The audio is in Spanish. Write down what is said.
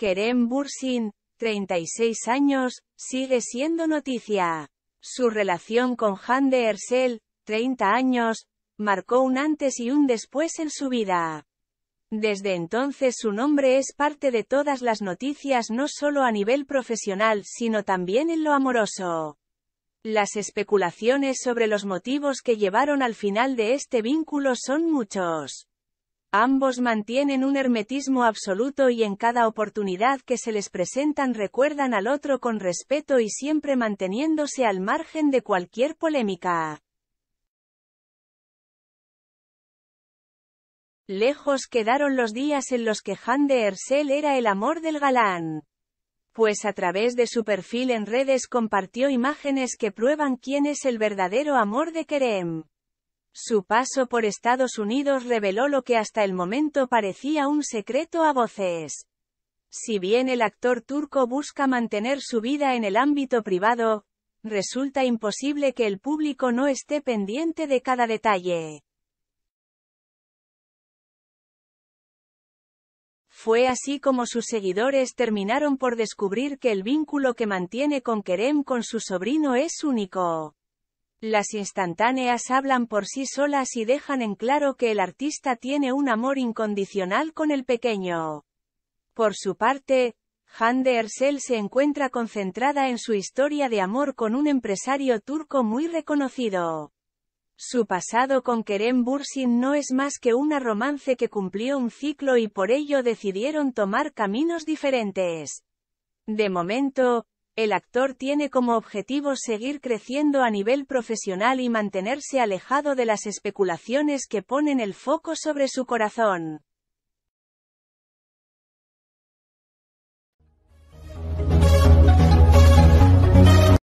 Kerem Bursin, 36 años, sigue siendo noticia. Su relación con de Ersel, 30 años, marcó un antes y un después en su vida. Desde entonces su nombre es parte de todas las noticias no solo a nivel profesional, sino también en lo amoroso. Las especulaciones sobre los motivos que llevaron al final de este vínculo son muchos. Ambos mantienen un hermetismo absoluto y en cada oportunidad que se les presentan recuerdan al otro con respeto y siempre manteniéndose al margen de cualquier polémica. Lejos quedaron los días en los que Han de Ersel era el amor del galán. Pues a través de su perfil en redes compartió imágenes que prueban quién es el verdadero amor de Kerem. Su paso por Estados Unidos reveló lo que hasta el momento parecía un secreto a voces. Si bien el actor turco busca mantener su vida en el ámbito privado, resulta imposible que el público no esté pendiente de cada detalle. Fue así como sus seguidores terminaron por descubrir que el vínculo que mantiene con Kerem con su sobrino es único. Las instantáneas hablan por sí solas y dejan en claro que el artista tiene un amor incondicional con el pequeño. Por su parte, Hande Ersel se encuentra concentrada en su historia de amor con un empresario turco muy reconocido. Su pasado con Kerem Bursin no es más que una romance que cumplió un ciclo y por ello decidieron tomar caminos diferentes. De momento, el actor tiene como objetivo seguir creciendo a nivel profesional y mantenerse alejado de las especulaciones que ponen el foco sobre su corazón.